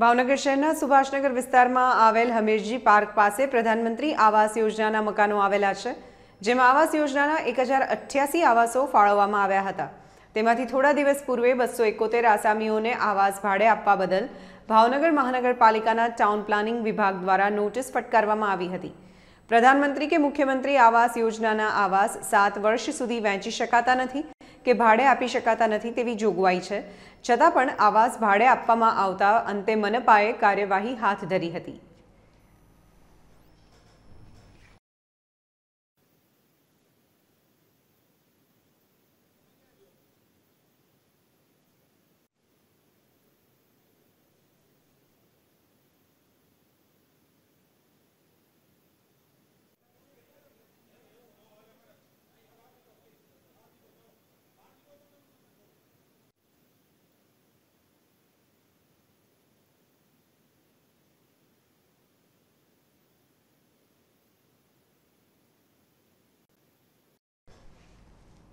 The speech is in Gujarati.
ભાવનગર શહેરના સુભાષનગર વિસ્તારમાં આવેલ હમીરજી પાર્ક પાસે પ્રધાનમંત્રી આવાસ યોજનાના મકાનો આવેલા છે જેમાં આવાસ યોજનાના એક હજાર અઠ્યાસી આવાસો ફાળવવામાં આવ્યા હતા તેમાંથી થોડા દિવસ પૂર્વે બસો એકોતેર આસામીઓને આવાસ ભાડે આપવા બદલ ભાવનગર મહાનગરપાલિકાના ટાઉન પ્લાનિંગ વિભાગ દ્વારા નોટિસ ફટકારવામાં આવી હતી પ્રધાનમંત્રી કે મુખ્યમંત્રી આવાસ યોજનાના આવાસ સાત વર્ષ સુધી વહેંચી શકાતા નથી કે ભાડે આપી શકાતા નથી તેવી જોગવાઈ છે છતાં પણ આવાસ ભાડે આપવામાં આવતા અંતે મનપાએ કાર્યવાહી હાથ ધરી હતી